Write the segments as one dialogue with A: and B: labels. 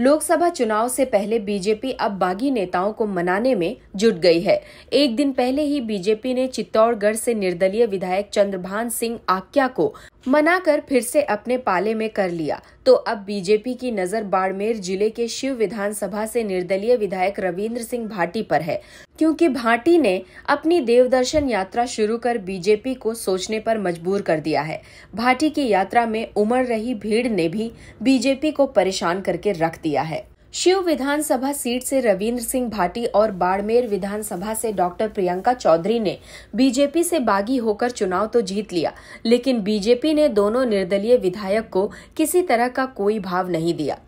A: लोकसभा चुनाव से पहले बीजेपी अब बागी नेताओं को मनाने में जुट गई है एक दिन पहले ही बीजेपी ने चित्तौड़गढ़ से निर्दलीय विधायक चंद्रभान सिंह आक्या को मनाकर फिर से अपने पाले में कर लिया तो अब बीजेपी की नजर बाड़मेर जिले के शिव विधानसभा से निर्दलीय विधायक रविंद्र सिंह भाटी पर है क्योंकि भाटी ने अपनी देवदर्शन यात्रा शुरू कर बीजेपी को सोचने पर मजबूर कर दिया है भाटी की यात्रा में उमड़ रही भीड़ ने भी बीजेपी को परेशान करके रख दिया है शिव विधानसभा सीट से रविन्द्र सिंह भाटी और बाड़मेर विधानसभा से डॉक्टर प्रियंका चौधरी ने बीजेपी से बागी होकर चुनाव तो जीत लिया लेकिन बीजेपी ने दोनों निर्दलीय विधायक को किसी तरह का कोई भाव नहीं दिया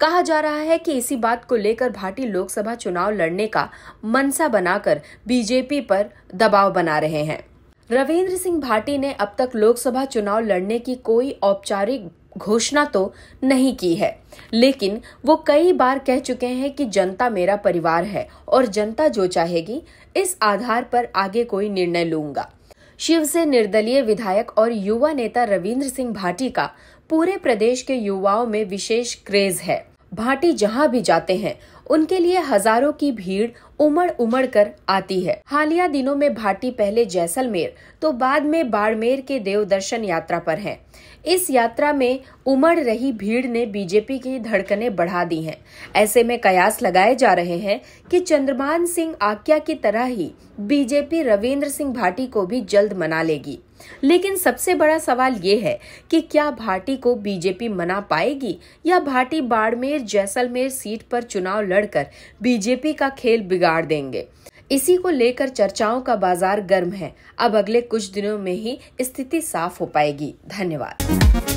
A: कहा जा रहा है कि इसी बात को लेकर भाटी लोकसभा चुनाव लड़ने का मनसा बनाकर बीजेपी पर दबाव बना रहे हैं रविन्द्र सिंह भाटी ने अब तक लोकसभा चुनाव लड़ने की कोई औपचारिक घोषणा तो नहीं की है लेकिन वो कई बार कह चुके हैं कि जनता मेरा परिवार है और जनता जो चाहेगी इस आधार पर आगे कोई निर्णय लूंगा शिव से निर्दलीय विधायक और युवा नेता रविंद्र सिंह भाटी का पूरे प्रदेश के युवाओं में विशेष क्रेज है भाटी जहां भी जाते हैं उनके लिए हजारों की भीड़ उमड़ उमड़ कर आती है हालिया दिनों में भाटी पहले जैसलमेर तो बाद में बाड़मेर के देव दर्शन यात्रा पर हैं। इस यात्रा में उमड़ रही भीड़ ने बीजेपी की धड़कने बढ़ा दी हैं। ऐसे में कयास लगाए जा रहे हैं कि चंद्रमान सिंह आक्या की तरह ही बीजेपी रविन्द्र सिंह भाटी को भी जल्द मना लेगी लेकिन सबसे बड़ा सवाल ये है कि क्या भाटी को बीजेपी मना पाएगी या भाटी बाड़मेर जैसलमेर सीट पर चुनाव लड़ लड़कर बीजेपी का खेल बिगाड़ देंगे इसी को लेकर चर्चाओं का बाजार गर्म है अब अगले कुछ दिनों में ही स्थिति साफ हो पाएगी धन्यवाद